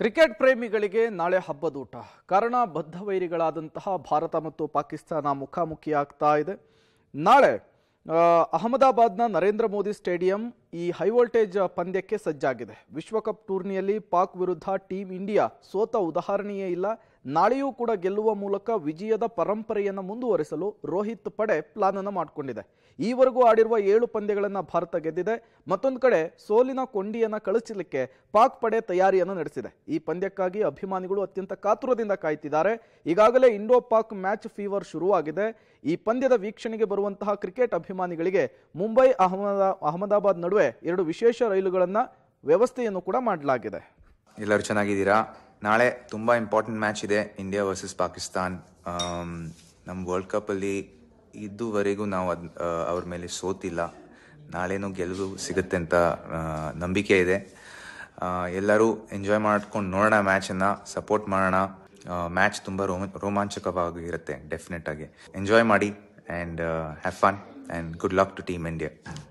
cricket ಪ್ರೇಮಿಗಳಿಗೆ ನಾಳೆ ಹಬ್ಬದೂಟ ಕಾರಣ ಬದ್ಧ ವೈರಿಗಳಾದಂತಹ ಭಾರತ ಮತ್ತು ಪಾಕಿಸ್ತಾನ ಮುಖಾಮುಖಿಯಾಗ್ತಾ ಇದೆ ನಾಳೆ ಅಹಮದಾಬಾದ್ನ ನರೇಂದ್ರ ಮೋದಿ ಸ್ಟೇಡಿಯಂ ಈ ಹೈ ವೋಲ್ಟೇಜ್ ಪಂದ್ಯಕ್ಕೆ ಸಜ್ಜಾಗಿದೆ ವಿಶ್ವಕಪ್ ಟೂರ್ನಿಯಲ್ಲಿ ಪಾಕ್ ವಿರುದ್ಧ ಟೀಂ ಇಂಡಿಯಾ ಸೋತ ಉದಾಹರಣೆಯೇ ಇಲ್ಲ ನಾಳೆಯೂ ಕೂಡ ಗೆಲ್ಲುವ ಮೂಲಕ ವಿಜಯದ ಪರಂಪರೆಯನ್ನು ಮುಂದುವರಿಸಲು ರೋಹಿತ್ ಪಡೆ ಪ್ಲಾನ್ ಅನ್ನು ಮಾಡಿಕೊಂಡಿದೆ ಈವರೆಗೂ ಆಡಿರುವ ಏಳು ಪಂದ್ಯಗಳನ್ನು ಭಾರತ ಗೆದ್ದಿದೆ ಮತ್ತೊಂದು ಕಡೆ ಸೋಲಿನ ಕೊಂಡಿಯನ್ನು ಕಳಿಸಲಿಕ್ಕೆ ಪಾಕ್ ಪಡೆ ತಯಾರಿಯನ್ನು ನಡೆಸಿದೆ ಈ ಪಂದ್ಯಕ್ಕಾಗಿ ಅಭಿಮಾನಿಗಳು ಅತ್ಯಂತ ಕಾತುರದಿಂದ ಕಾಯ್ತಿದ್ದಾರೆ ಈಗಾಗಲೇ ಇಂಡೋ ಪಾಕ್ ಮ್ಯಾಚ್ ಫೀವರ್ ಶುರುವಾಗಿದೆ ಈ ಪಂದ್ಯದ ವೀಕ್ಷಣೆಗೆ ಬರುವಂತಹ ಕ್ರಿಕೆಟ್ ಅಭಿಮಾನಿಗಳಿಗೆ ಮುಂಬೈ ಅಹಮದ ಅಹಮದಾಬಾದ್ ನಡುವೆ ನಡುವೆ ಎರಡು ವಿಶೇಷ ರೈಲುಗಳನ್ನು ವ್ಯವಸ್ಥೆಯನ್ನು ಕೂಡ ಮಾಡಲಾಗಿದೆ ಎಲ್ಲರೂ ಚೆನ್ನಾಗಿದ್ದೀರಾ ನಾಳೆ ತುಂಬ ಇಂಪಾರ್ಟೆಂಟ್ ಮ್ಯಾಚ್ ಇದೆ ಇಂಡಿಯಾ ವರ್ಸಸ್ ಪಾಕಿಸ್ತಾನ್ ನಮ್ಮ ವರ್ಲ್ಡ್ ಕಪ್ಪಲ್ಲಿ ಇದುವರೆಗೂ ನಾವು ಅದು ಅವ್ರ ಮೇಲೆ ಸೋತಿಲ್ಲ ನಾಳೆನೂ ಗೆಲುವು ಸಿಗುತ್ತೆ ಅಂತ ನಂಬಿಕೆ ಇದೆ ಎಲ್ಲರೂ ಎಂಜಾಯ್ ಮಾಡ್ಕೊಂಡು ನೋಡೋಣ ಮ್ಯಾಚನ್ನು ಸಪೋರ್ಟ್ ಮಾಡೋಣ ಮ್ಯಾಚ್ ತುಂಬ ರೋಮ ರೋಮಾಂಚಕವಾಗಿರುತ್ತೆ ಡೆಫಿನೆಟ್ ಆಗಿ ಎಂಜಾಯ್ ಮಾಡಿ and have fun and good luck to team India